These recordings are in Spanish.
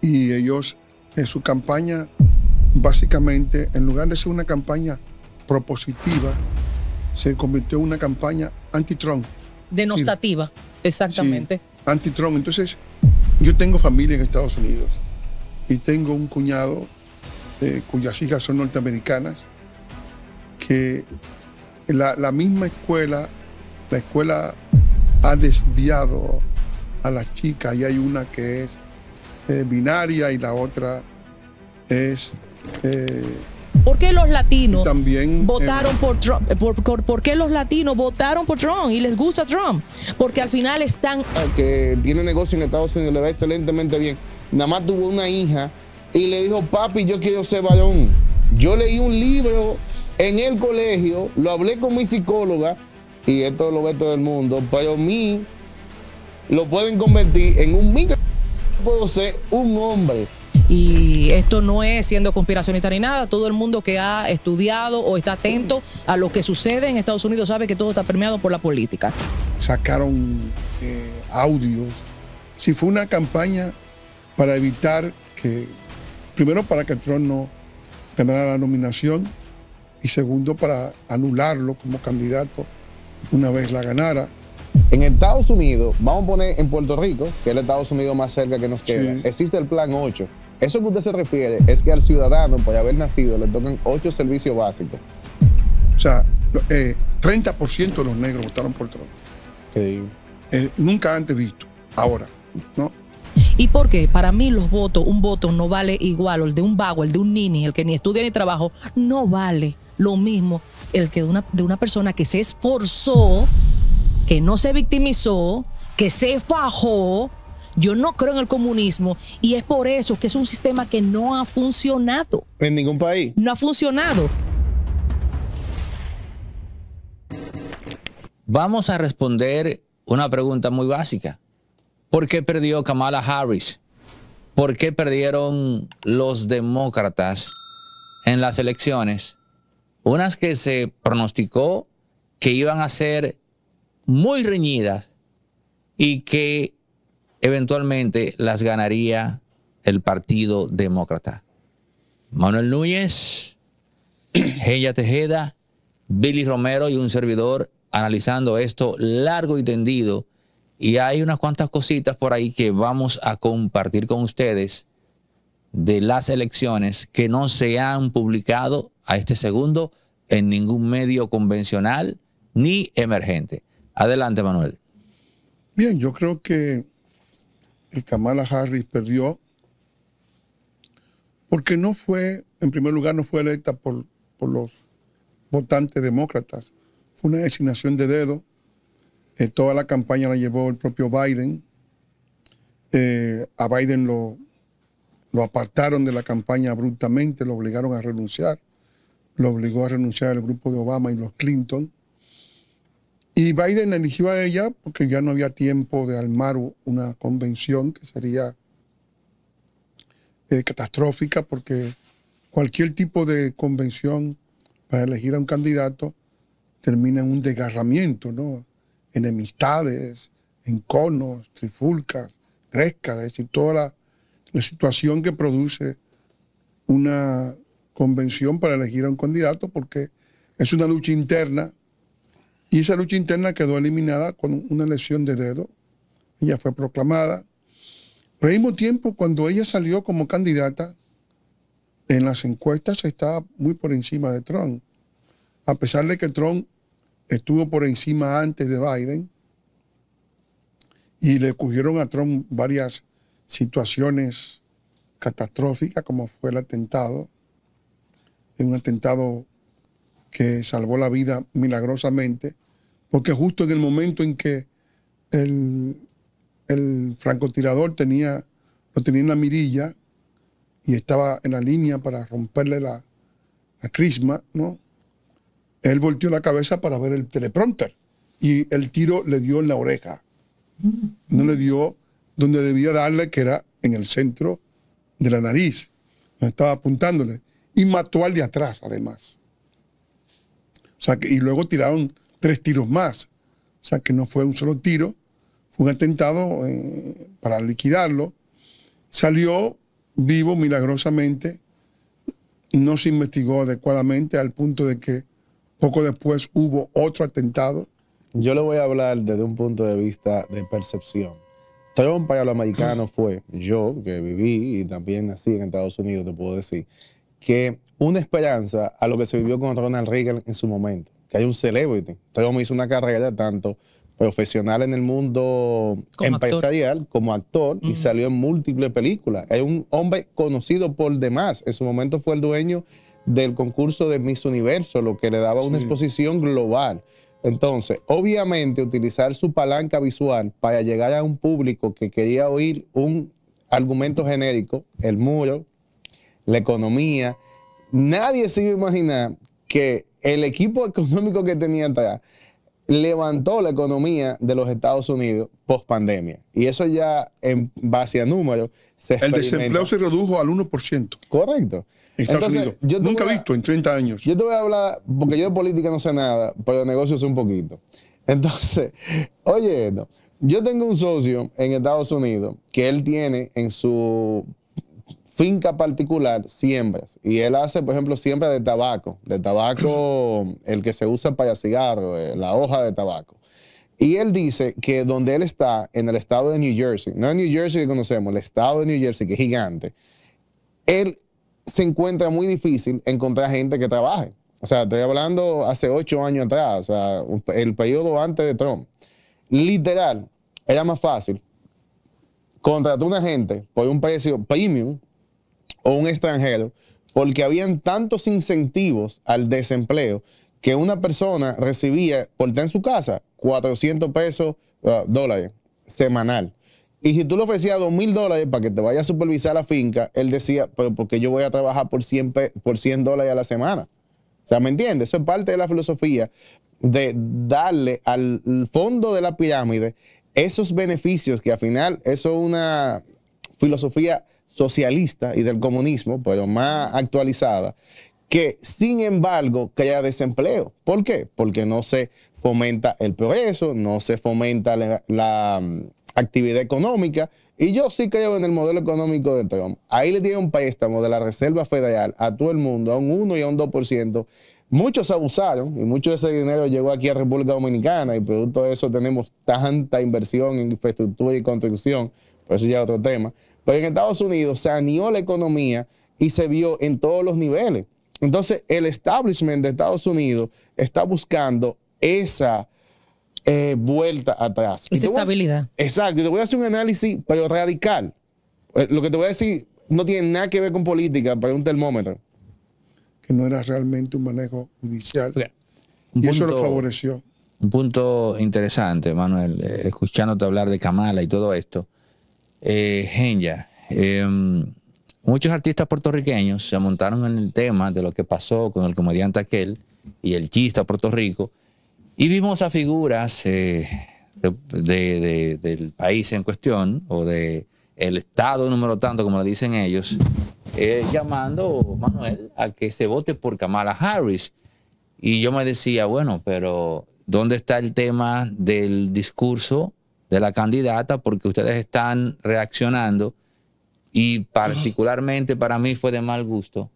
Y ellos, en su campaña, básicamente, en lugar de ser una campaña propositiva, se convirtió en una campaña anti-Trump. Denostativa, exactamente. anti-Trump. Entonces, yo tengo familia en Estados Unidos y tengo un cuñado eh, cuyas hijas son norteamericanas, que la misma escuela, la escuela ha desviado a las chicas y hay una que es eh, binaria y la otra es... Eh, ¿Por qué los latinos eh, votaron por Trump? Por, qué los latinos votaron por Trump y les gusta Trump? Porque al final están... que tiene negocio en Estados Unidos le va excelentemente bien. Nada más tuvo una hija y le dijo, papi, yo quiero ser varón. Yo leí un libro en el colegio, lo hablé con mi psicóloga y esto lo ve todo el mundo, pero a mí lo pueden convertir en un micro. Puedo ser un hombre. Y esto no es siendo conspiracionista ni nada. Todo el mundo que ha estudiado o está atento a lo que sucede en Estados Unidos sabe que todo está permeado por la política. Sacaron eh, audios. Si fue una campaña para evitar que, primero, para que Trump no ganara la nominación y segundo, para anularlo como candidato una vez la ganara. En Estados Unidos, vamos a poner en Puerto Rico, que es el Estados Unidos más cerca que nos queda, existe el plan 8. Eso que usted se refiere es que al ciudadano, por haber nacido, le tocan 8 servicios básicos. O sea, 30% eh, de los negros votaron por Trump. Eh, nunca antes visto. Ahora, ¿no? ¿Y por qué? Para mí los votos, un voto no vale igual, o el de un vago, el de un nini, el que ni estudia ni trabaja no vale lo mismo el que de una, de una persona que se esforzó que no se victimizó, que se fajó. Yo no creo en el comunismo y es por eso que es un sistema que no ha funcionado. En ningún país. No ha funcionado. Vamos a responder una pregunta muy básica. ¿Por qué perdió Kamala Harris? ¿Por qué perdieron los demócratas en las elecciones? Unas que se pronosticó que iban a ser muy reñidas y que eventualmente las ganaría el Partido Demócrata. Manuel Núñez, Gella Tejeda, Billy Romero y un servidor analizando esto largo y tendido. Y hay unas cuantas cositas por ahí que vamos a compartir con ustedes de las elecciones que no se han publicado a este segundo en ningún medio convencional ni emergente. Adelante, Manuel. Bien, yo creo que el Kamala Harris perdió porque no fue, en primer lugar, no fue electa por, los votantes demócratas. Fue una designación de dedo. Eh, toda la campaña la llevó el propio Biden. Eh, a Biden lo, lo apartaron de la campaña abruptamente, lo obligaron a renunciar. Lo obligó a renunciar el grupo de Obama y los Clinton. Y Biden eligió a ella porque ya no había tiempo de armar una convención que sería eh, catastrófica porque cualquier tipo de convención para elegir a un candidato termina en un desgarramiento, ¿no? Enemistades, conos, trifulcas, rescas, y toda la situación que produce una convención para elegir a un candidato porque es una lucha interna y esa lucha interna quedó eliminada con una lesión de dedo. Ella fue proclamada. Pero al mismo tiempo, cuando ella salió como candidata, en las encuestas estaba muy por encima de Trump. A pesar de que Trump estuvo por encima antes de Biden y le cogieron a Trump varias situaciones catastróficas, como fue el atentado, un atentado que salvó la vida milagrosamente, porque justo en el momento en que el, el francotirador tenía, lo tenía en la mirilla y estaba en la línea para romperle la, crisma, ¿no? Él volteó la cabeza para ver el teleprompter y el tiro le dio en la oreja. No le dio donde debía darle, que era en el centro de la nariz, donde estaba apuntándole. Y mató al de atrás, además y luego tiraron tres tiros más. O sea, que no fue un solo tiro, fue un atentado eh, para liquidarlo. Salió vivo milagrosamente, no se investigó adecuadamente al punto de que poco después hubo otro atentado. Yo le voy a hablar desde un punto de vista de percepción. Trump para los americanos fue yo, que viví y también nací en Estados Unidos, te puedo decir, que una esperanza a lo que se vivió con Ronald Reagan en su momento, que hay un celebrity. Entonces me hizo una carrera tanto profesional en el mundo empresarial como actor y salió en múltiples películas. Es un hombre conocido por demás. En su momento fue el dueño del concurso de Miss Universo, lo que le daba una exposición global. Entonces, obviamente, utilizar su palanca visual para llegar a un público que quería oír un argumento genérico, el muro, la economía. Nadie se iba a imaginar que el equipo económico que tenía allá levantó la economía de los Estados Unidos post pandemia. Y eso ya en base a números se El desempleo se redujo al 1%. Correcto. En Estados Unidos. Nunca visto en 30 años. Yo te voy a hablar, porque yo de política no sé nada, pero de negocios un poquito. Entonces, oye, yo tengo un socio en Estados Unidos que él tiene en su finca particular, siembras. Y él hace, por ejemplo, siembra de tabaco, de tabaco, el que se usa para cigarro, eh, la hoja de tabaco. Y él dice que donde él está, en el estado de New Jersey, no en New Jersey que conocemos, el estado de New Jersey, que es gigante, él se encuentra muy difícil encontrar gente que trabaje. O sea, estoy hablando hace ocho años atrás, o sea, el periodo antes de Trump. Literal, era más fácil contratar una gente por un precio premium o un extranjero, porque habían tantos incentivos al desempleo que una persona recibía por estar en su casa 400 pesos ah, dólares semanal. Y si tú le ofrecías 2 mil dólares para que te vaya a supervisar la finca, él decía, pero porque yo voy a trabajar por por 100 dólares a la semana. O sea, ¿me entiendes? Eso es parte de la filosofía de darle al fondo de la pirámide esos beneficios que al final eso es una filosofía socialista y del comunismo, pero más actualizada, que sin embargo crea desempleo. ¿Por qué? Porque no se fomenta el progreso, no se fomenta la, mm, actividad económica. Y yo sí creo en el modelo económico de Trump. Ahí le dieron préstamo de la Reserva Federal a todo el mundo, a un 1 y a un 2%. Muchos abusaron y mucho de ese dinero llegó aquí a República Dominicana y producto de eso tenemos tanta inversión en infraestructura y construcción, pero eso ya es otro tema. Pero en Estados Unidos se anió la economía y se vio en todos los niveles. Entonces, el establishment de Estados Unidos está buscando esa eh, vuelta atrás. Esa estabilidad. exacto. Y te voy a hacer un análisis, pero radical. Eh, lo que te voy a decir no tiene nada que ver con política, pero es un termómetro. Que no era realmente un manejo judicial. y eso lo favoreció. Un punto interesante, Manuel, eh, escuchándote hablar de Kamala y todo esto eh, Genya. Em, muchos artistas puertorriqueños se montaron en el tema de lo que pasó con el comediante aquel y el chiste a Puerto Rico. Y vimos a figuras eh, del país en cuestión o de el estado número tanto, como lo dicen ellos, eh, llamando, Manuel, a que se vote por Kamala Harris. Y yo me decía, bueno, pero ¿dónde está el tema del discurso de la candidata porque ustedes están reaccionando y particularmente para mí fue de mal gusto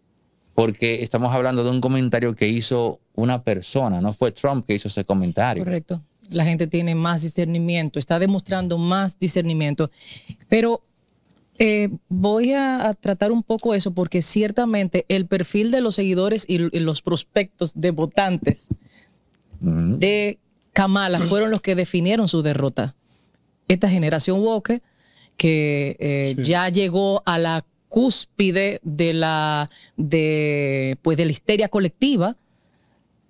porque estamos hablando de un comentario que hizo una persona, no fue Trump que hizo ese comentario. Correcto. La gente tiene más discernimiento, está demostrando más discernimiento. Pero eh, voy a, tratar un poco eso porque ciertamente el perfil de los seguidores y, los prospectos de votantes de Kamala fueron los que definieron su derrota esta generación woke que eh, ya llegó a la cúspide de la, de, pues, de la histeria colectiva,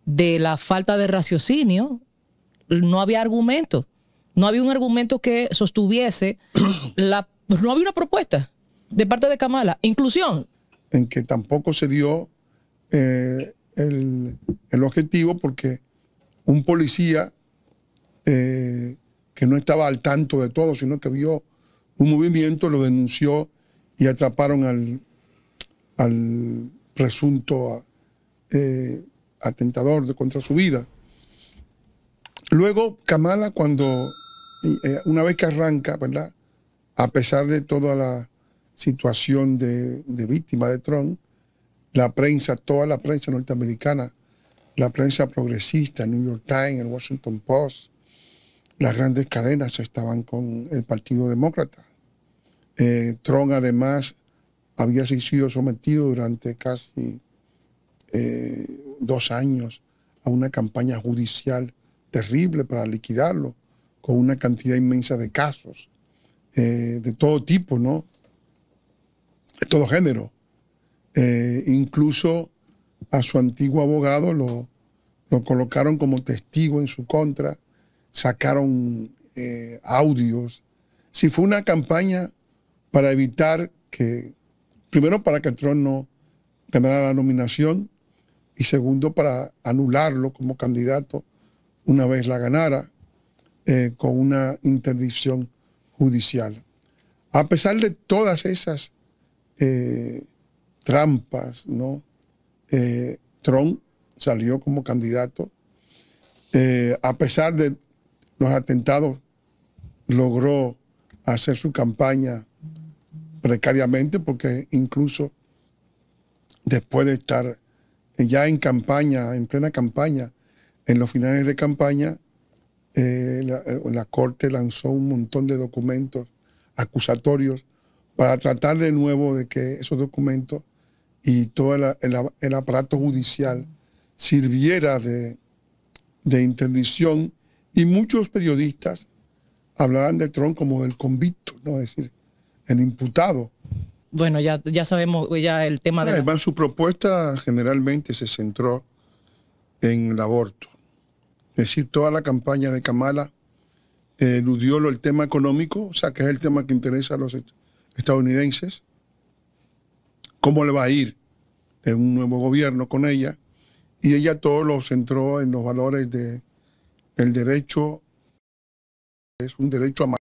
de la falta de raciocinio, no había argumento. No había un argumento que sostuviese la. No había una propuesta de parte de Kamala. Inclusión. En que tampoco se dio eh, el, objetivo porque un policía eh, que no estaba al tanto de todo, sino que vio un movimiento, lo denunció y atraparon al, al presunto eh, atentador de, contra su vida. Luego, Kamala, cuando, eh, una vez que arranca, ¿verdad? A pesar de toda la situación de, víctima de Trump, la prensa, toda la prensa norteamericana, la prensa progresista, New York Times, el Washington Post, las grandes cadenas estaban con el Partido Demócrata. Eh, Trump además había sido sometido durante casi eh, dos años a una campaña judicial terrible para liquidarlo, con una cantidad inmensa de casos, eh, de todo tipo, ¿no? De todo género. incluso a su antiguo abogado lo, lo colocaron como testigo en su contra sacaron eh, audios. Si fue una campaña para evitar que, primero, para que Trump no ganara la nominación y segundo, para anularlo como candidato una vez la ganara eh, con una interdicción judicial. A pesar de todas esas eh, trampas, ¿no? Trump salió como candidato. a pesar de los atentados, logró hacer su campaña precariamente porque incluso después de estar ya en campaña, en plena campaña, en los finales de campaña, eh, eh, la, Corte lanzó un montón de documentos acusatorios para tratar de nuevo de que esos documentos y todo el, aparato judicial sirviera de, de interdicción y muchos periodistas hablarán de Trump como del convicto, ¿no? Es decir, el imputado. Bueno, ya, ya sabemos ya el tema de... Además, su propuesta generalmente se centró en el aborto. Es decir, toda la campaña de Kamala eh, eludió el tema económico, o sea, que es el tema que interesa a los estadounidenses. ¿Cómo le va a ir un nuevo gobierno con ella? Y ella todo lo centró en los valores de el derecho es un derecho a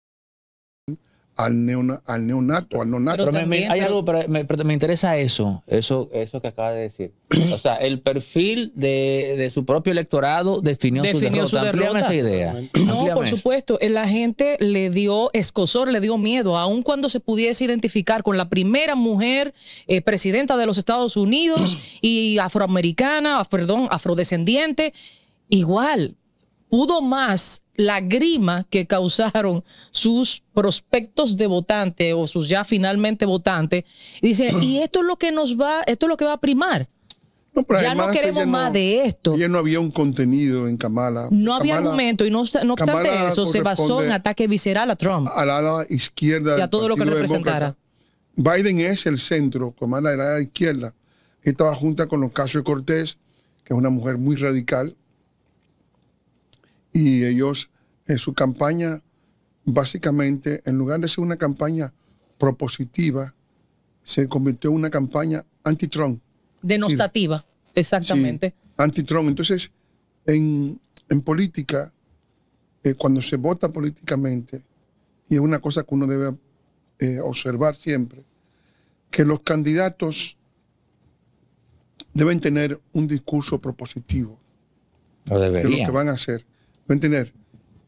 al, al neonato, al nonato. Pero, me, hay algo, pero me, interesa eso, eso, eso que acaba de decir. O sea, el perfil de, su propio electorado definió, su derrota. esa idea. No, por supuesto, la gente le dio escosor, le dio miedo, aun cuando se pudiese identificar con la primera mujer eh, presidenta de los Estados Unidos y afroamericana, perdón, afrodescendiente. Igual, pudo más la grima que causaron sus prospectos de votante o sus ya finalmente votantes. Y dice, y esto es lo que nos va, esto es lo que va a primar. ya no queremos más de esto. Ya no había un contenido en Kamala. No había argumento y no, obstante eso se basó en ataque visceral a Trump. A la izquierda. Y a todo lo que representara. Biden es el centro, Kamala de la izquierda. Estaba junta con los Ocasio Cortés, que es una mujer muy radical, y ellos, en su campaña, básicamente, en lugar de ser una campaña propositiva, se convirtió en una campaña anti-Trump. Denostativa, exactamente. Antitrón. anti-Trump. Entonces, en, política, eh, cuando se vota políticamente, y es una cosa que uno debe eh, observar siempre, que los candidatos deben tener un discurso propositivo de lo que van a hacer.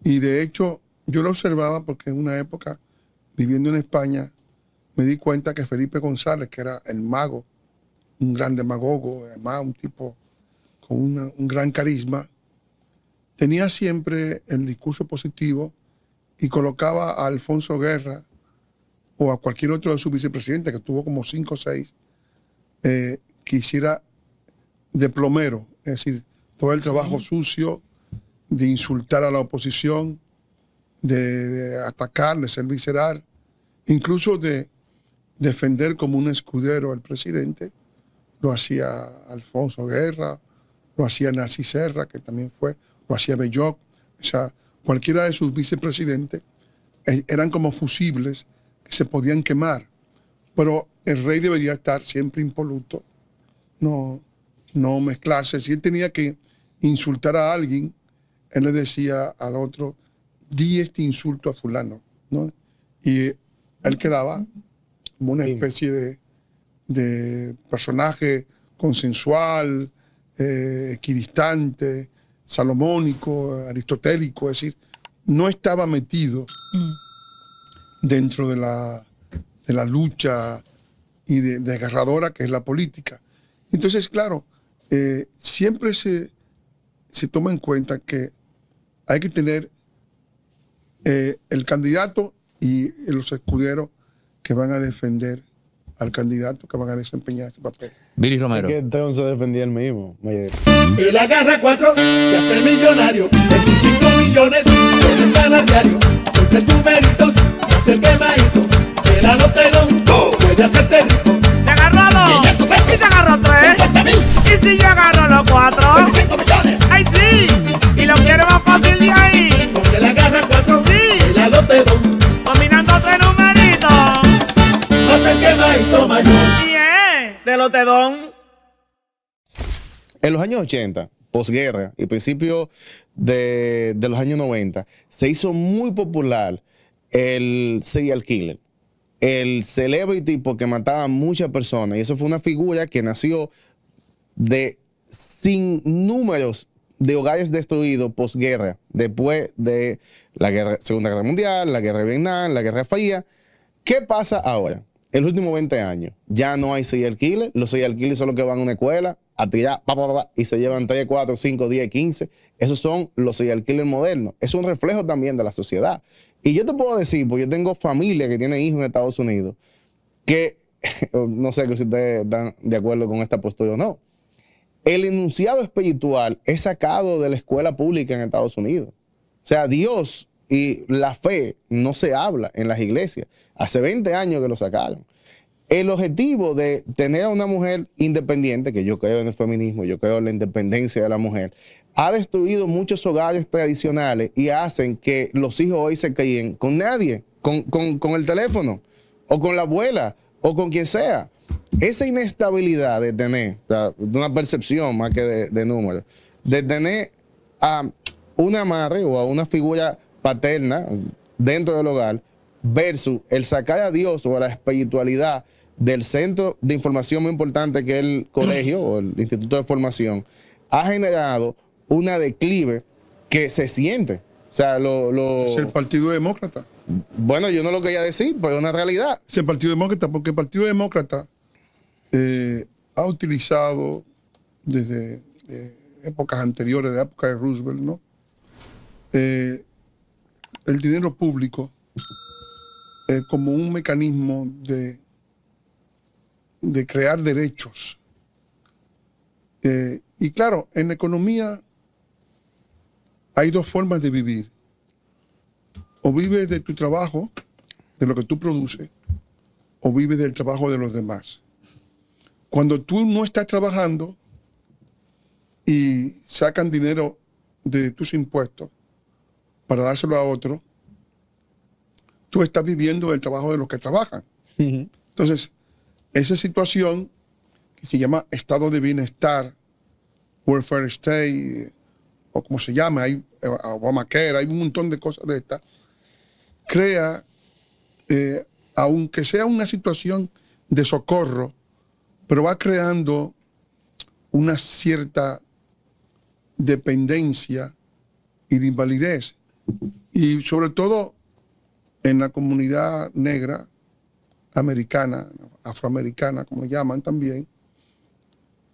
Y de hecho, yo lo observaba porque en una época, viviendo en España, me di cuenta que Felipe González, que era el mago, un gran demagogo, además un tipo con un gran carisma, tenía siempre el discurso positivo y colocaba a Alfonso Guerra o a cualquier otro de sus vicepresidentes, que tuvo como cinco o seis, quisiera eh, que hiciera de plomero, es decir, todo el trabajo sucio, de insultar a la oposición, de, atacar, de ser visceral, incluso de defender como un escudero al presidente. Lo hacía Alfonso Guerra, lo hacía Narcis Serra, que también fue, lo hacía Belloc. O sea, cualquiera de sus vicepresidentes eh, eran como fusibles que se podían quemar. Pero el rey debería estar siempre impoluto, no, no mezclarse. Si él tenía que insultar a alguien, él le decía al otro, di este insulto a fulano, Y él quedaba como una especie de, personaje consensual, eh, equidistante, salomónico, aristotélico, es decir, no estaba metido mm. dentro de la, de la, lucha y de, desgarradora que es la política. Entonces, claro, eh, siempre se, se toma en cuenta que hay que tener eh, el candidato y los escuderos que van a defender al candidato que van a desempeñar ese papel. Billy Romero. Es que entonces defendía el mismo. Él agarra cuatro y hace millonario. 25 millones, puedes ganar diario. Son tres que es el quemadito. El que puede hacerte rico. ¿Y se agarró tres? mil. ¿Y si yo agarro los cuatro? 25 millones. ¡Ay, sí! Y lo quiero más fácil de ahí. Porque la agarra cuatro. Sí. Y la lote dos. Combinando tres numeritos. Hace que va y toma yo. Bien, de lotedón. En los años 80, posguerra y principio de, de los años 90, se hizo muy popular el serial killer el celebrity porque mataba a muchas personas. Y eso fue una figura que nació de sin números de hogares destruidos posguerra, después de la Segunda Guerra Mundial, la Guerra de Vietnam, la Guerra Fría. ¿Qué pasa ahora? En los últimos 20 años, ya no hay serial alquiles, los serial alquiles son los que van a una escuela, a tirar, y se llevan 3, 4, 5, 10, 15. Esos son los serial killers modernos. Es un reflejo también de la sociedad. Y yo te puedo decir, porque yo tengo familia que tiene hijos en Estados Unidos, que no sé si ustedes están de acuerdo con esta postura o no. El enunciado espiritual es sacado de la escuela pública en Estados Unidos. O sea, Dios y la fe no se habla en las iglesias. Hace 20 años que lo sacaron. El objetivo de tener a una mujer independiente, que yo creo en el feminismo, yo creo en la independencia de la mujer, ha destruido muchos hogares tradicionales y hacen que los hijos hoy se críen con nadie, con, el teléfono, o con la abuela, o con quien sea. Esa inestabilidad de tener, de una percepción más que de, de números, de tener a una madre o a una figura paterna dentro del hogar, versus el sacar a Dios o a la espiritualidad del centro de información muy importante que es el colegio o el instituto de formación, ha generado una declive que se siente. O sea, lo, lo... Es el Partido Demócrata. Bueno, yo no lo quería decir, pero es una realidad. Es el Partido Demócrata, porque el Partido Demócrata eh, ha utilizado desde eh, épocas anteriores, de época de Roosevelt, ¿no? Eh, el dinero público como un mecanismo de de crear derechos. Eh, y claro, en la economía hay dos formas de vivir. O vives de tu trabajo, de lo que tú produces, o vives del trabajo de los demás. Cuando tú no estás trabajando y sacan dinero de tus impuestos para dárselo a otro, tú estás viviendo del trabajo de los que trabajan. Entonces, esa situación que se llama estado de bienestar, welfare state, o como se llama, hay eh, Obamacare, hay un montón de cosas de estas, crea, eh, aunque sea una situación de socorro, pero va creando una cierta dependencia y de invalidez. Y sobre todo en la comunidad negra, americana, afroamericana, como llaman también,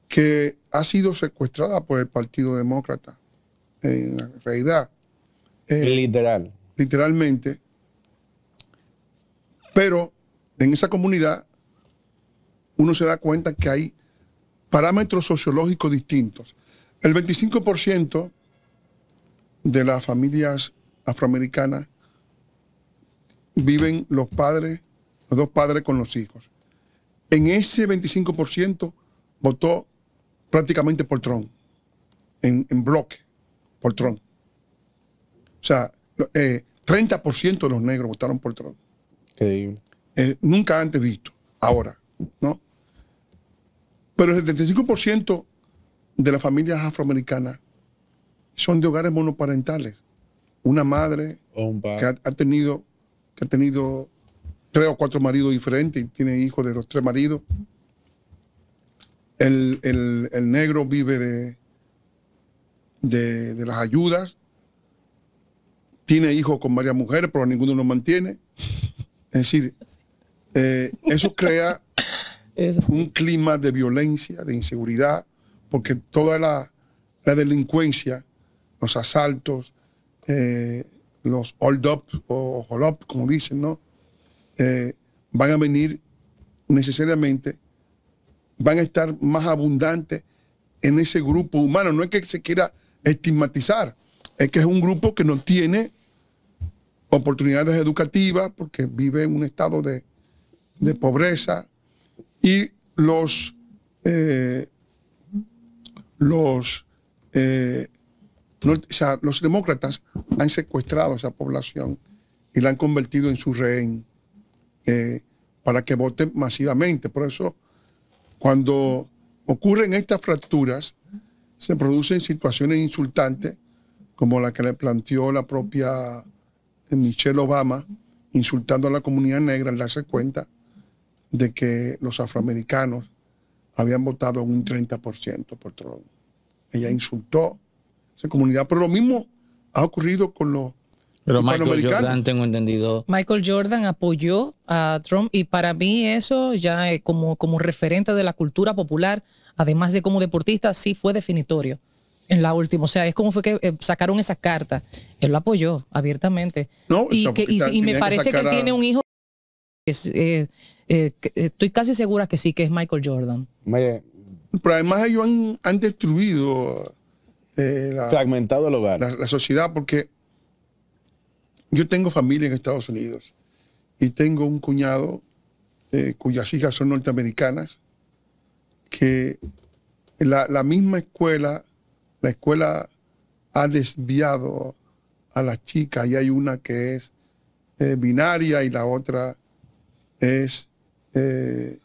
que ha sido secuestrada por el Partido Demócrata, en realidad. Eh, Literal. Literalmente. Pero en esa comunidad uno se da cuenta que hay parámetros sociológicos distintos. El 25% de las familias afroamericanas viven los padres los dos padres con los hijos. En ese 25% votó prácticamente por Trump, en, bloque, por Trump. O sea, 30% eh, de los negros votaron por Trump. Increíble. Eh, nunca antes visto, ahora, ¿no? Pero el 75% de las familias afroamericanas son de hogares monoparentales. Una madre tenido, que ha tenido tres o cuatro maridos diferentes y tiene hijos de los tres maridos. El, negro vive de, de, las ayudas, tiene hijos con varias mujeres, pero ninguno lo mantiene. Es decir, eh, eso crea un clima de violencia, de inseguridad, porque toda la, delincuencia, los asaltos, eh, los hold-up o hold-up, como dicen, ¿no? Eh, van a venir necesariamente, van a estar más abundantes en ese grupo humano. No es que se quiera estigmatizar, es que es un grupo que no tiene oportunidades educativas porque vive en un estado de, pobreza y los, eh, los, eh, los demócratas han secuestrado a esa población y la han convertido en su rehén. Eh, para que voten masivamente. Por eso, cuando ocurren estas fracturas, se producen situaciones insultantes, como la que le planteó la propia eh, Michelle Obama, insultando a la comunidad negra al darse cuenta de que los afroamericanos habían votado un 30% por Trump. Ella insultó a esa comunidad, pero lo mismo ha ocurrido con los pero Michael Jordan, tengo entendido. Michael Jordan apoyó a Trump y para mí eso ya como, como referente de la cultura popular, además de como deportista, sí fue definitorio en la última. O sea, es como fue que eh, sacaron esas cartas. Él lo apoyó abiertamente. y, me parece que, tiene un hijo. Es, eh, eh, estoy casi segura que sí, que es Michael Jordan. Pero además ellos han, destruido... Fragmentado el hogar. la sociedad porque yo tengo familia en Estados Unidos y tengo un cuñado eh, cuyas hijas son norteamericanas, que la, misma escuela, la escuela ha desviado a las chicas y hay una que es eh, binaria y la otra es... y, eh,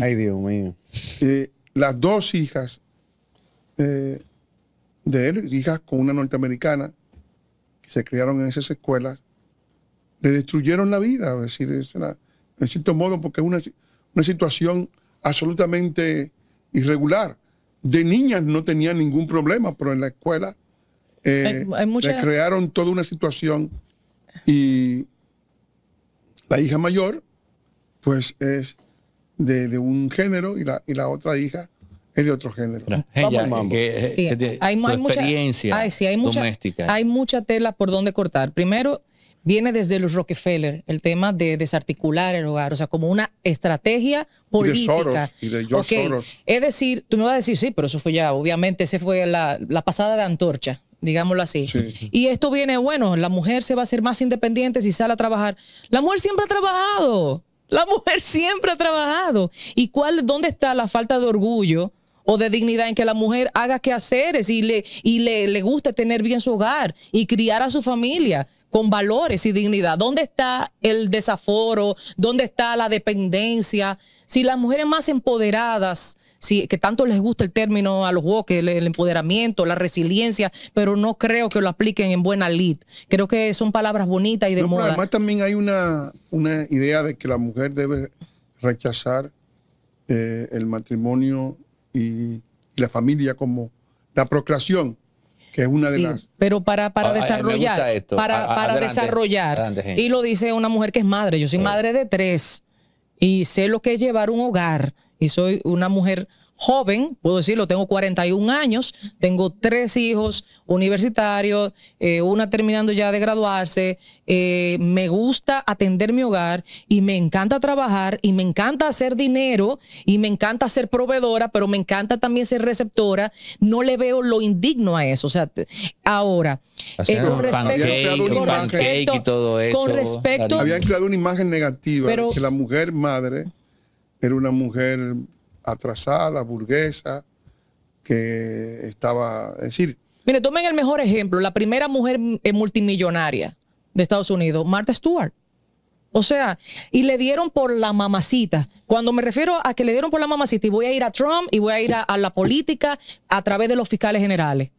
Ay, Dios mío. las dos hijas de él, hijas con una norteamericana, se crearon en esas escuelas, le destruyeron la vida, es decir, en cierto modo, porque es una, situación absolutamente irregular. De niñas no tenían ningún problema, pero en la escuela eh, le crearon toda una situación y la hija mayor, pues es de, de un género y la, y la otra hija es de otro género. hay, experiencia doméstica. Hay mucha tela por donde cortar. Primero, viene desde los Rockefeller, el tema de desarticular el hogar, o sea, como una estrategia política. Y de Soros, y Es decir, tú me vas a decir, sí, pero eso fue ya, obviamente, esa fue la, pasada de antorcha, digámoslo así. Y esto viene, bueno, la mujer se va a hacer más independiente si sale a trabajar. La mujer siempre ha trabajado. La mujer siempre ha trabajado. ¿Y cuál, dónde está la falta de orgullo? o de dignidad en que la mujer haga quehaceres y le, y le, guste tener bien su hogar y criar a su familia con valores y dignidad. ¿Dónde está el desaforo? ¿Dónde está la dependencia? Si las mujeres más empoderadas, si, que tanto les gusta el término a los woke, el, empoderamiento, la resiliencia, pero no creo que lo apliquen en buena lid. Creo que son palabras bonitas y de además también hay una, una idea de que la mujer debe rechazar eh, el matrimonio y, la familia como la procreación, que es una de las... Pero para, para desarrollar, para, desarrollar, y lo dice una mujer que es madre, yo soy madre de tres, y sé lo que es llevar un hogar, y soy una mujer joven, puedo decirlo, tengo 41 años, tengo tres hijos universitarios, eh, una terminando ya de graduarse, eh, me gusta atender mi hogar y me encanta trabajar y me encanta hacer dinero y me encanta ser proveedora, pero me encanta también ser receptora, no le veo lo indigno a eso. O sea, ahora, eh, con, respecto, pancake, y todo eso, creado una imagen negativa de que la mujer madre era una mujer atrasada, burguesa, que estaba, decir... Mire, tomen el mejor ejemplo, la primera mujer eh, multimillonaria de Estados Unidos, Martha Stewart. O sea, y le dieron por la mamacita. Cuando me refiero a que le dieron por la mamacita, y voy a ir a Trump y voy a ir a la política a través de los fiscales generales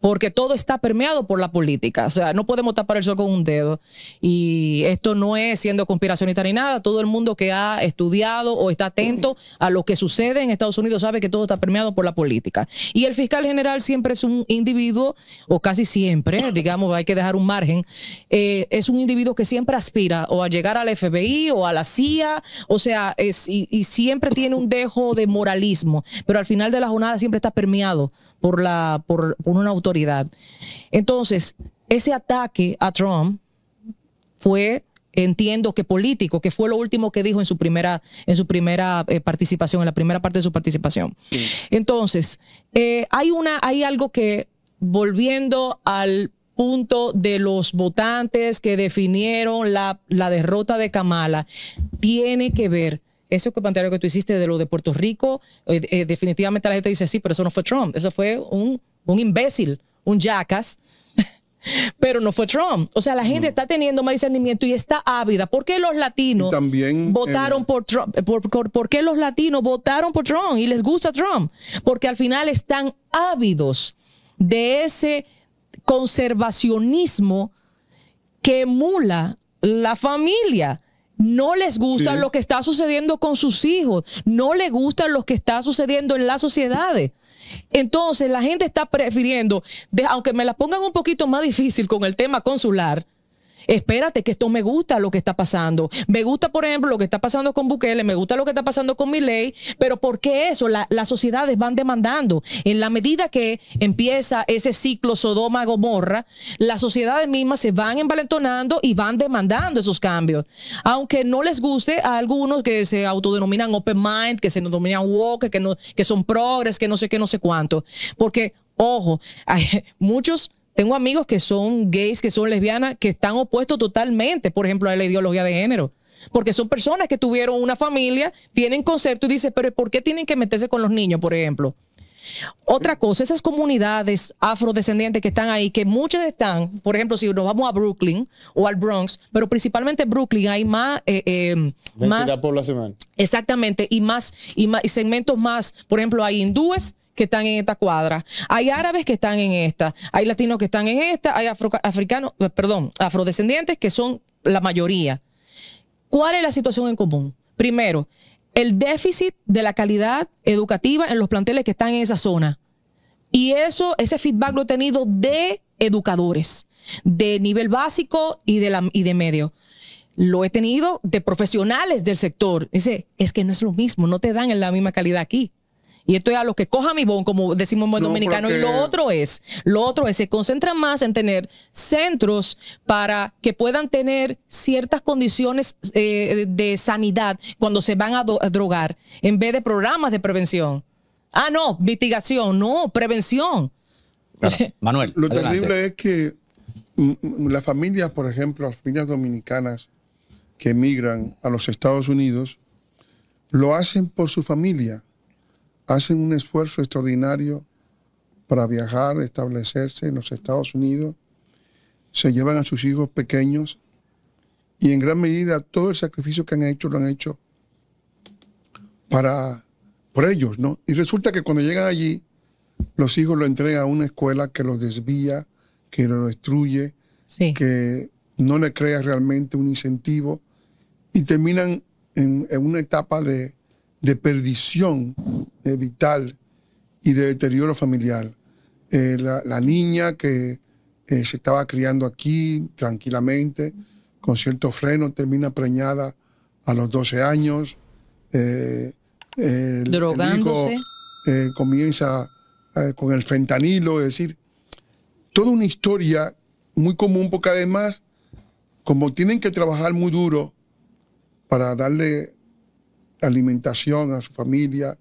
porque todo está permeado por la política. O sea, no podemos tapar el sol con un dedo. Y esto no es siendo conspiracionista ni nada. Todo el mundo que ha estudiado o está atento a lo que sucede en Estados Unidos sabe que todo está permeado por la política. Y el fiscal general siempre es un individuo, o casi siempre, digamos, hay que dejar un margen, eh, es un individuo que siempre aspira o a llegar al FBI o a la CIA, o sea, es, y, y siempre tiene un dejo de moralismo, pero al final de la jornada siempre está permeado por, la, por, una autoridad. Entonces, ese ataque a Trump fue entiendo que político, que fue lo último que dijo en su primera, en su primera eh, participación, en la primera parte de su participación. Entonces, eh, hay una, hay algo que, volviendo al punto de los votantes que definieron la, la derrota de Kamala, tiene que ver eso que comentario que tú hiciste de lo de Puerto Rico, eh, eh, definitivamente la gente dice, sí, pero eso no fue Trump, eso fue un, un imbécil, un jackas. pero no fue Trump. O sea, la gente está teniendo más discernimiento y está ávida. ¿Por qué los latinos también, eh, votaron por Trump? ¿Por, por, qué los latinos votaron por Trump y les gusta Trump? Porque al final están ávidos de ese conservacionismo que emula la familia no les gusta lo que está sucediendo con sus hijos, no les gusta lo que está sucediendo en las sociedades. Entonces la gente está prefiriendo, aunque me la pongan un poquito más difícil con el tema consular, espérate que esto me gusta lo que está pasando. Me gusta, por ejemplo, lo que está pasando con Bukele, me gusta lo que está pasando con ley, pero ¿por qué eso? las sociedades van demandando. En la medida que empieza ese ciclo Sodoma-Gomorra, las sociedades mismas se van envalentonando y van demandando esos cambios. Aunque no les guste a algunos que se autodenominan open mind, que se denominan woke, que, no, que son progres, que no sé qué, no sé cuánto. Porque, ojo, hay muchos tengo amigos que son gays, que son lesbianas, que están opuestos totalmente, por ejemplo, a la ideología de género. Porque son personas que tuvieron una familia, tienen concepto y dicen, pero ¿por qué tienen que meterse con los niños, por ejemplo? Otra cosa, esas comunidades afrodescendientes que están ahí, que muchas están, por ejemplo, si nos vamos a Brooklyn o al Bronx, pero principalmente Brooklyn hay más, eh, eh más Exactamente, y más, y y segmentos más, por ejemplo, hay hindúes que están en esta cuadra, hay árabes que están en esta, hay latinos que están en esta, hay eh, perdón, afrodescendientes que son la mayoría. ¿Cuál es la situación en común? Primero, el déficit de la calidad educativa en los planteles que están en esa zona. Y eso, ese feedback lo he tenido de educadores, de nivel básico y de, la, y de medio. Lo he tenido de profesionales del sector. Dice, es que no es lo mismo, no te dan la misma calidad aquí. Y esto es a los que cojan mi bon, como decimos en buen dominicano. Y lo otro es, lo otro es, se concentran más en tener centros para que puedan tener ciertas condiciones eh, de sanidad cuando se van a, drogar, en vez de programas de prevención. Ah, no, mitigación, no, prevención. Manuel. Lo terrible es que mm, las familias, por ejemplo, las familias dominicanas que emigran a los Estados Unidos, lo hacen por su familia hacen un esfuerzo extraordinario para viajar, establecerse en los Estados Unidos, se llevan a sus hijos pequeños y en gran medida todo el sacrificio que han hecho lo han hecho para por ellos, ¿no? Y resulta que cuando llegan allí, los hijos lo entregan a una escuela que los desvía, que lo destruye, que no le crea realmente un incentivo y terminan en una etapa de de perdición eh, vital y de deterioro familiar. Eh, la, niña que eh, se estaba criando aquí tranquilamente, con cierto freno, termina preñada a los 12 años. El, Drogándose. comienza con el fentanilo, es decir, toda una historia muy común, porque además, como tienen que trabajar muy duro para darle alimentación a su familia,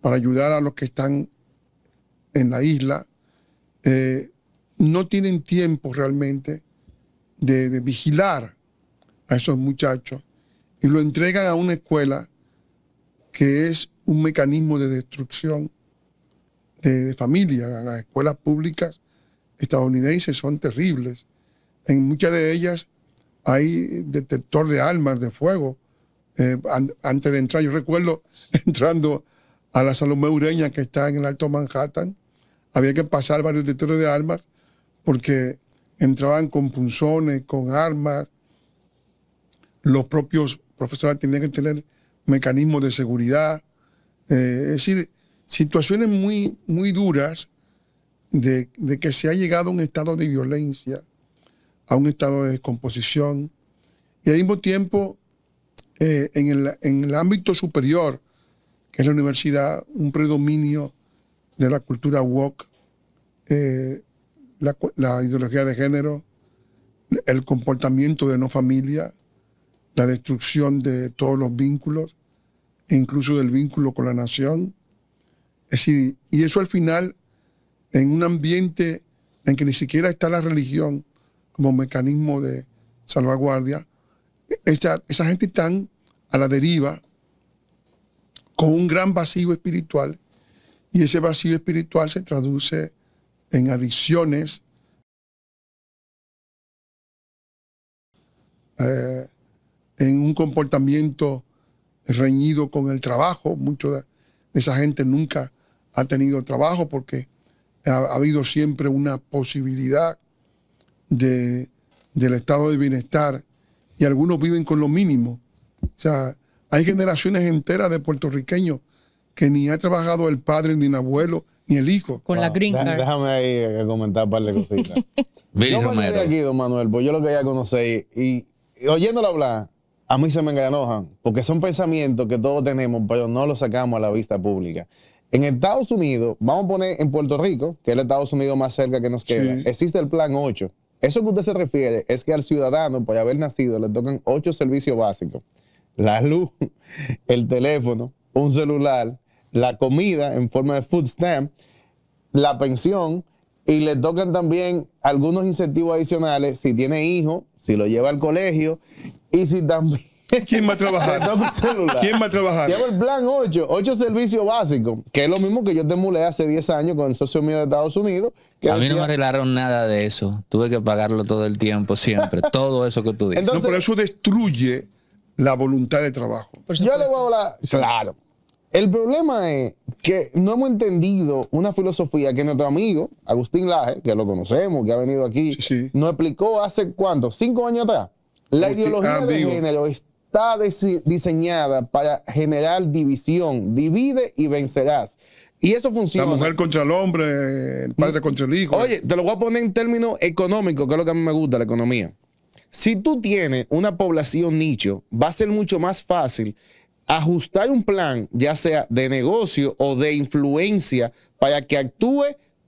para ayudar a los que están en la isla. Eh, no tienen tiempo realmente de, vigilar a esos muchachos y lo entregan a una escuela que es un mecanismo de destrucción de, de, familia. Las escuelas públicas estadounidenses son terribles. En muchas de ellas hay detector de armas de fuego eh, antes de entrar. Yo recuerdo entrando a la Salomé Ureña, que está en el Alto Manhattan, había que pasar varios detectores de armas porque entraban con punzones, con armas. Los propios profesores tenían que tener mecanismos de seguridad. Eh, es decir, situaciones muy, muy duras de, que se ha llegado a un estado de violencia, a un estado de descomposición. Y al mismo tiempo, eh, en, el, ámbito superior, que es la universidad, un predominio de la cultura woke, eh, la, ideología de género, el comportamiento de no familia, la destrucción de todos los vínculos, e incluso del vínculo con la nación. Es y eso al final, en un ambiente en que ni siquiera está la religión como mecanismo de salvaguardia, esa, gente está a la deriva con un gran vacío espiritual y ese vacío espiritual se traduce en adicciones, eh, en un comportamiento reñido con el trabajo. Mucha de esa gente nunca ha tenido trabajo porque ha, habido siempre una posibilidad de, del estado de bienestar y algunos viven con lo mínimo. O sea, hay generaciones enteras de puertorriqueños que ni ha trabajado el padre, ni el abuelo, ni el hijo. Con la ah, green Déjame ahí eh, comentar un par de cositas. yo me aquí, don Manuel, porque yo lo que ya conocí y, oyéndolo hablar, a mí se me enganojan, porque son pensamientos que todos tenemos, pero no los sacamos a la vista pública. En Estados Unidos, vamos a poner en Puerto Rico, que es el Estados Unidos más cerca que nos queda, existe el Plan 8, eso que usted se refiere es que al ciudadano, por haber nacido, le tocan ocho servicios básicos. La luz, el teléfono, un celular, la comida en forma de food stamp, la pensión y le tocan también algunos incentivos adicionales si tiene hijos, si lo lleva al colegio y si también ¿Quién va a trabajar? ¿Quién va a trabajar? Llevo el plan 8, 8 servicios básicos, que es lo mismo que yo te hace 10 años con el socio mío de Estados Unidos. a mí no me arreglaron nada de eso. Tuve que pagarlo todo el tiempo, siempre. todo eso que tú dices. Entonces, eso destruye la voluntad de trabajo. Yo le voy a hablar. Claro. El problema es que no hemos entendido una filosofía que nuestro amigo Agustín Laje, que lo conocemos, que ha venido aquí, nos explicó hace cuánto, cinco años atrás. La ideología de género es está diseñada para generar división. Divide y vencerás. Y eso funciona. La mujer contra el hombre, el padre mm. contra el hijo. Oye, te lo voy a poner en términos económicos, que es lo que a mí me gusta, la economía. Si tú tienes una población nicho, va a ser mucho más fácil ajustar un plan, ya sea de negocio o de influencia, para que actúe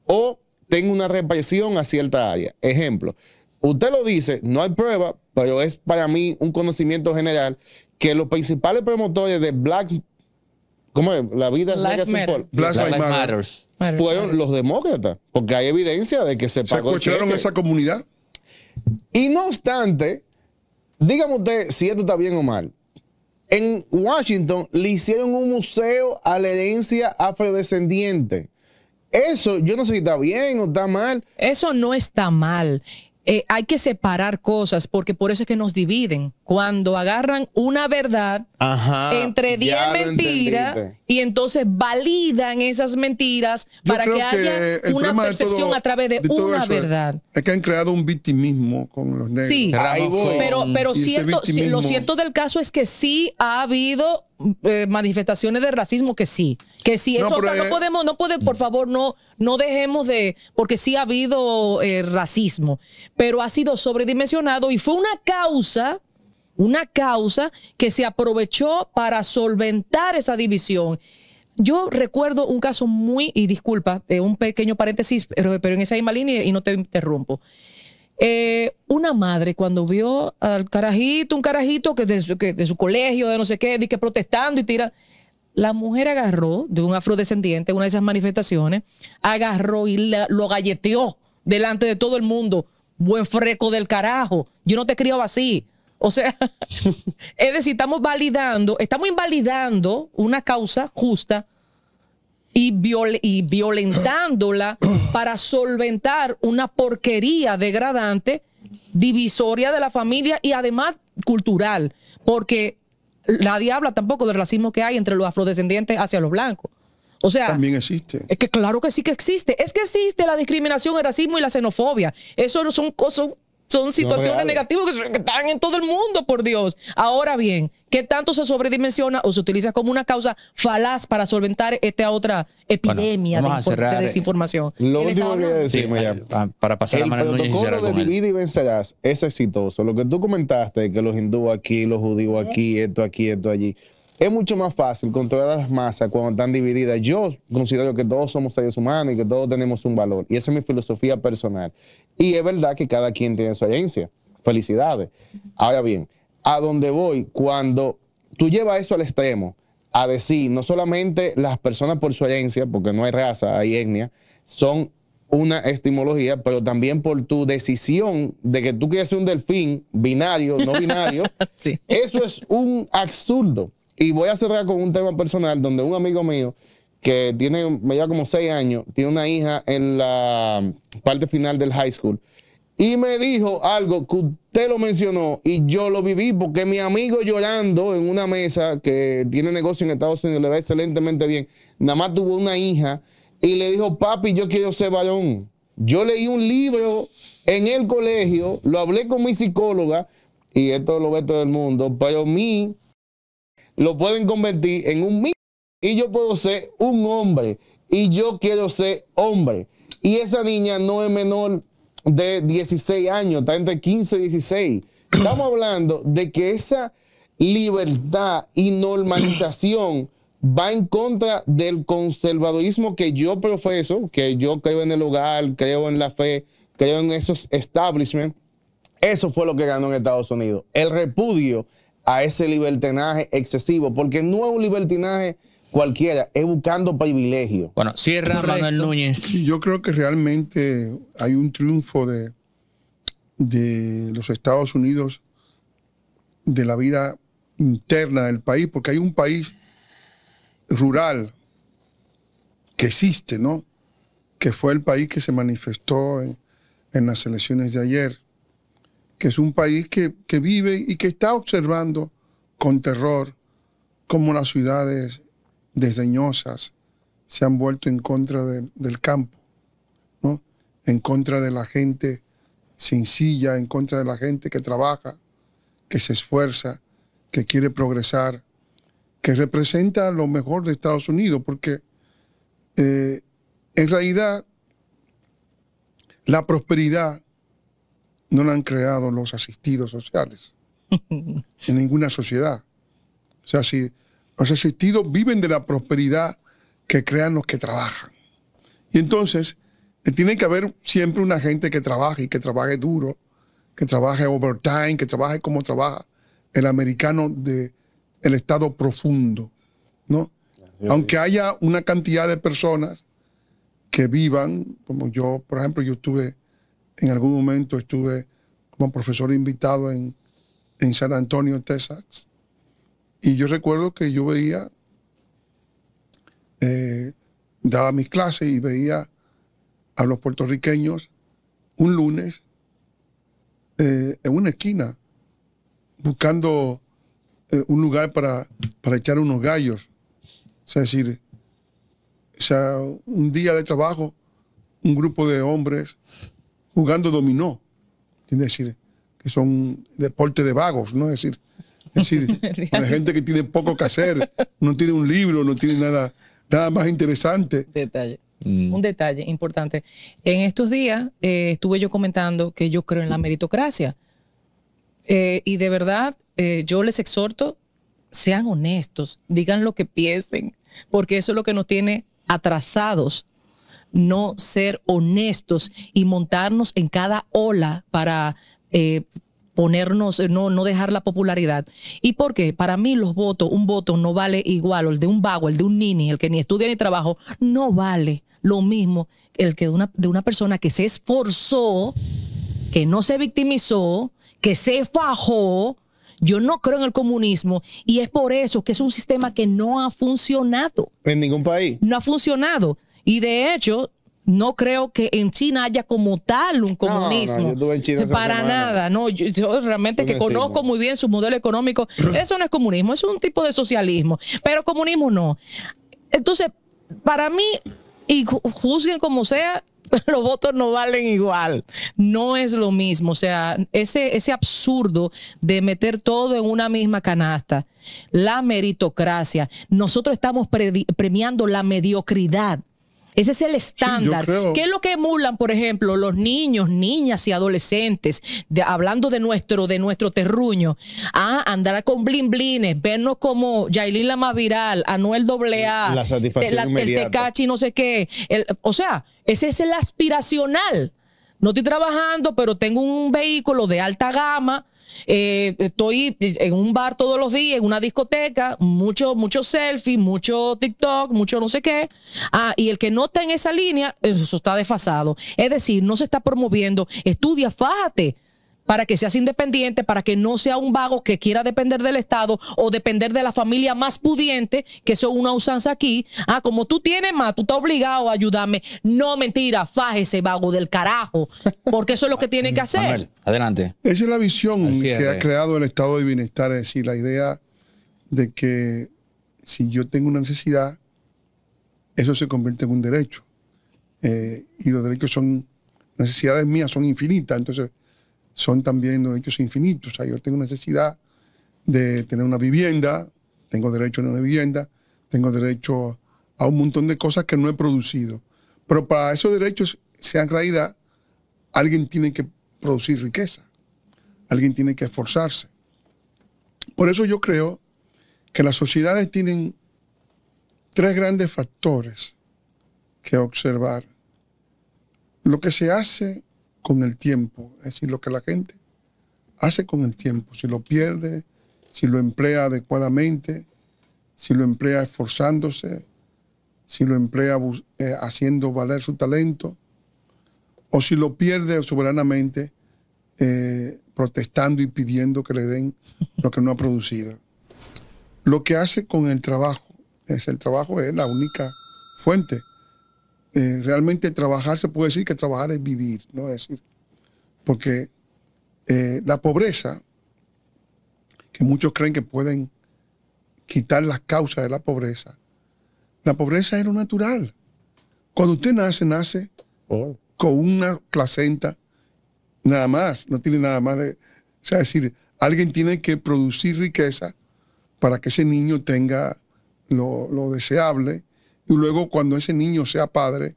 o tenga una represión a cierta área. Ejemplo, usted lo dice, no hay prueba, pero es para mí un conocimiento general que los principales promotores de Black ¿Cómo La vida Matter. Fueron los demócratas, porque hay evidencia de que se pagó. ¿Se esa comunidad? Y no obstante, dígame usted si esto está bien o mal. En Washington le hicieron un museo a la herencia afrodescendiente. Eso yo no sé si está bien o está mal. Eso no está mal. Eh, hay que separar cosas porque por eso es que nos dividen. Cuando agarran una verdad entre 10 mentiras y entonces validan esas mentiras para que haya una percepción a través de, una verdad. Es, que han creado un victimismo con los negros. Sí, pero, pero cierto, lo cierto del caso es que sí ha habido eh, manifestaciones de racismo que sí, que sí, eso, no, podemos, no podemos, por mm. favor, no, no dejemos de, porque sí ha habido eh, racismo, pero ha sido sobredimensionado y fue una causa, una causa que se aprovechó para solventar esa división. Yo recuerdo un caso muy, y disculpa, eh, un pequeño paréntesis, pero, pero en esa misma línea y no te interrumpo. Eh, una madre cuando vio al carajito, un carajito que de, su, de su colegio, de no sé qué, de que protestando y tira, la mujer agarró de un afrodescendiente, una de esas manifestaciones, agarró y lo galleteó delante de todo el mundo. Buen freco del carajo, yo no te criaba así. O sea, es decir, estamos validando, estamos invalidando una causa justa y, violentándola para solventar una porquería degradante, divisoria de la familia y además cultural, porque nadie habla tampoco del racismo que hay entre los afrodescendientes hacia los blancos. O sea, también existe. Es que claro que sí que existe. Es que existe la discriminación, el racismo y la xenofobia. Eso no son cosas, son situaciones negativas que están en todo el mundo, por Dios. Ahora bien, ¿qué tanto se sobredimensiona o se utiliza como una causa falaz para solventar esta otra epidemia de, eh, desinformación? Lo último que voy a decirme para pasar el a Manuel protocolo de divide y vencerás es exitoso. Lo que tú comentaste, que los hindúes aquí, los judíos aquí, esto aquí, esto allí. Es mucho más fácil controlar las masas cuando están divididas. Yo considero que todos somos seres humanos y que todos tenemos un valor. Y esa es mi filosofía personal. Y es verdad que cada quien tiene su agencia. Felicidades. Ahora bien, a dónde voy, cuando tú llevas eso al extremo, a decir, no solamente las personas por su agencia, porque no hay raza, hay etnia, son una estimología, pero también por tu decisión de que tú quieres ser un delfín binario, no binario. Eso es un absurdo. Y voy a cerrar con un tema personal donde un amigo mío que tiene, me lleva como seis años, tiene una hija en la parte final del high school. Y me dijo algo que usted lo mencionó y yo lo viví porque mi amigo llorando en una mesa que tiene negocio en Estados Unidos, le va excelentemente bien, nada más tuvo una hija y le dijo, papi, yo quiero ser varón. Yo leí un libro en el colegio, lo hablé con mi psicóloga y esto lo ve todo el mundo, pero mí lo pueden convertir en un mí y yo puedo ser un hombre y yo quiero ser hombre. Y esa niña no es menor de 16 años, está entre 15 y 16. Estamos hablando de que esa libertad y normalización va en contra del conservadurismo que yo profeso, que yo creo en el hogar, creo en la fe, creo en esos establishments. Eso fue lo que ganó en Estados Unidos, el repudio a ese libertinaje excesivo, porque no es un libertinaje cualquiera, es buscando privilegio. Bueno, cierra Manuel Núñez. Yo creo que realmente hay un triunfo de, de los Estados Unidos, de la vida interna del país, porque hay un país rural que existe, ¿no? Que fue el país que se manifestó en las elecciones de ayer que es un país que, vive y que está observando con terror cómo las ciudades desdeñosas se han vuelto en contra del campo, ¿no? en contra de la gente sencilla, en contra de la gente que trabaja, que se esfuerza, que quiere progresar, que representa lo mejor de Estados Unidos, porque eh, en realidad la prosperidad no han creado los asistidos sociales en ninguna sociedad. O sea, si los asistidos viven de la prosperidad que crean los que trabajan. Y entonces, eh, tiene que haber siempre una gente que trabaje y que trabaje duro, que trabaje overtime, que trabaje como trabaja el americano del el estado profundo, ¿no? Aunque haya una cantidad de personas que vivan, como yo, por ejemplo, yo estuve en algún momento estuve como profesor invitado en, en San Antonio, Texas. Y yo recuerdo que yo veía, eh, daba mis clases y veía a los puertorriqueños un lunes eh, en una esquina buscando eh, un lugar para, para echar unos gallos. Es decir, o sea, un día de trabajo, un grupo de hombres jugando dominó. Es decir, que son deportes de vagos, ¿no? Es decir, es decir, gente que tiene poco que hacer, no tiene un libro, no tiene nada, más interesante. Detalle. Mm. Un detalle importante. En estos días eh, estuve yo comentando que yo creo en la meritocracia. Eh, y de verdad, eh, yo les exhorto, sean honestos, digan lo que piensen, porque eso es lo que nos tiene atrasados no ser honestos y montarnos en cada ola para... Eh, ponernos, eh, no, no dejar la popularidad. ¿Y por qué? Para mí los votos, un voto no vale igual, el de un vago, el de un nini, el que ni estudia ni trabaja no vale lo mismo el que de una, de una persona que se esforzó, que no se victimizó, que se fajó. Yo no creo en el comunismo y es por eso que es un sistema que no ha funcionado. En ningún país. No ha funcionado. Y de hecho, no creo que en China haya como tal un comunismo. para nada, no. Yo, realmente que conozco muy bien su modelo económico. Eso no es comunismo, es un tipo de socialismo. Pero comunismo no. Entonces, para mí, y juzguen como sea, los votos no valen igual. No es lo mismo. O sea, ese, ese absurdo de meter todo en una misma canasta, la meritocracia, nosotros estamos premiando la mediocridad ese es el estándar. ¿Qué es lo que emulan, por ejemplo, los niños, niñas y adolescentes, hablando de nuestro, de nuestro terruño? a andar con blimblines, vernos como Yailin la viral, Anuel AA, la satisfacción el tecachi, no sé qué. o sea, ese es el aspiracional. No estoy trabajando, pero tengo un vehículo de alta gama eh, estoy eh, en un bar todos los días, en una discoteca, mucho, mucho selfie, mucho TikTok, mucho no sé qué. Ah, y el que no está en esa línea, eso está desfasado. Es decir, no se está promoviendo. Estudia, fájate para que seas independiente, para que no sea un vago que quiera depender del Estado o depender de la familia más pudiente, que eso es una usanza aquí. Ah, como tú tienes más, tú estás obligado a ayudarme. No, mentira, faje ese vago del carajo, porque eso es lo que tiene que hacer. adelante. Esa es la visión que ha creado el Estado de Bienestar, es decir, la idea de que si yo tengo una necesidad, eso se convierte en un derecho. Eh, y los derechos son, necesidades mías son infinitas, entonces son también derechos infinitos. yo tengo necesidad de tener una vivienda, tengo derecho a una vivienda, tengo derecho a un montón de cosas que no he producido. Pero para esos derechos sean realidad, alguien tiene que producir riqueza, alguien tiene que esforzarse. Por eso yo creo que las sociedades tienen tres grandes factores que observar. Lo que se hace con el tiempo. Es decir, lo que la gente hace con el tiempo, si lo pierde, si lo emplea adecuadamente, si lo emplea esforzándose, si lo emplea eh, haciendo valer su talento, o si lo pierde soberanamente eh, protestando y pidiendo que le den lo que no ha producido. Lo que hace con el trabajo, es el trabajo es la única fuente eh, realmente trabajar se puede decir que trabajar es vivir, ¿no? Es decir, porque eh, la pobreza, que muchos creen que pueden quitar las causas de la pobreza, la pobreza es lo natural. Cuando usted nace, nace oh. con una placenta, nada más, no tiene nada más de... O sea, es decir, alguien tiene que producir riqueza para que ese niño tenga lo deseable y luego cuando ese niño sea padre,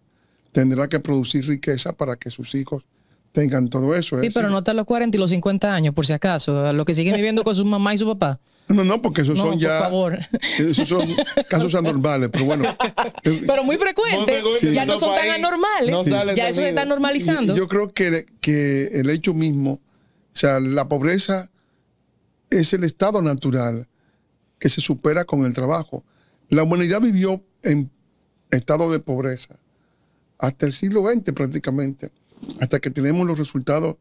tendrá que producir riqueza para que sus hijos tengan todo eso. ¿eh? Sí, pero no hasta los 40 y los 50 años, por si acaso. a Los que siguen viviendo con su mamá y su papá. No, no, porque esos no, son por Favor. Esos son casos anormales, pero bueno. pero muy frecuentes. Ya no son tan anormales. Ya eso se está normalizando. yo creo que, que el hecho mismo, o sea, la pobreza es el estado natural que se supera con el trabajo. La humanidad vivió en estado de pobreza hasta el siglo XX prácticamente, hasta que tenemos los resultados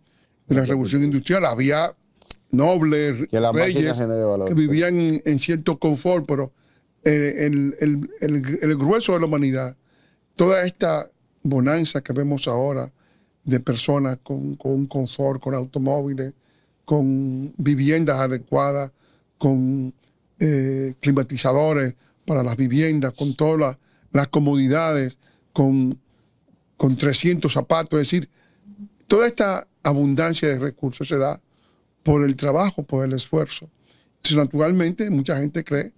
de la revolución industrial. Había nobles, que reyes que vivían en, cierto confort, pero eh, el, el, grueso de la humanidad, toda esta bonanza que vemos ahora de personas con, confort, con automóviles, con viviendas adecuadas, con eh, climatizadores para las viviendas, con todas las las comodidades, con, con 300 zapatos. Es decir, toda esta abundancia de recursos se da por el trabajo, por el esfuerzo. Entonces, naturalmente, mucha gente cree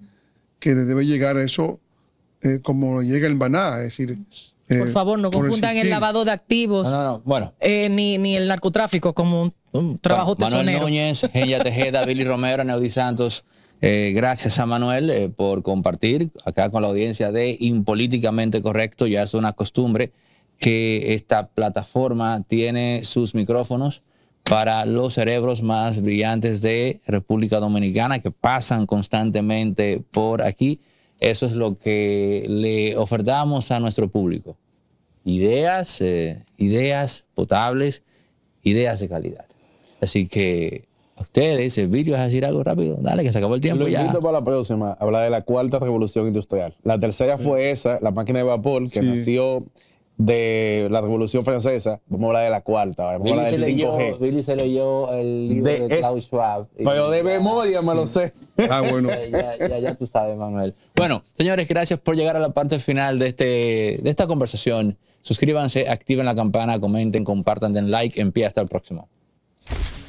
que le debe llegar eso eh, como llega el maná, es decir... por eh, favor, no confundan el lavado de activos Bueno. Eh, ni, el narcotráfico como un, trabajo bueno, tesonero. Manuel Tejeda, Billy Romero, Santos... Eh, gracias a Manuel eh, por compartir acá con la audiencia de Impolíticamente Correcto. Ya es una costumbre que esta plataforma tiene sus micrófonos para los cerebros más brillantes de República Dominicana que pasan constantemente por aquí. Eso es lo que le ofertamos a nuestro público. Ideas, eh, ideas potables, ideas de calidad. Así que a ustedes, Silvio, ¿vas a decir algo rápido? Dale, que se acabó el tiempo Lo para la próxima, hablar de la cuarta revolución industrial. La tercera fue esa, la máquina de vapor, que nació de la Revolución Francesa, vamos a hablar de la cuarta, vamos a hablar del 5G. Billy se leyó el libro de, Klaus Schwab. Pero de memoria me lo sé. Ah, bueno. ya, tú sabes, Manuel. Bueno, señores, gracias por llegar a la parte final de, este, de esta conversación. Suscríbanse, activen la campana, comenten, compartan, den like. En pie, hasta el próximo.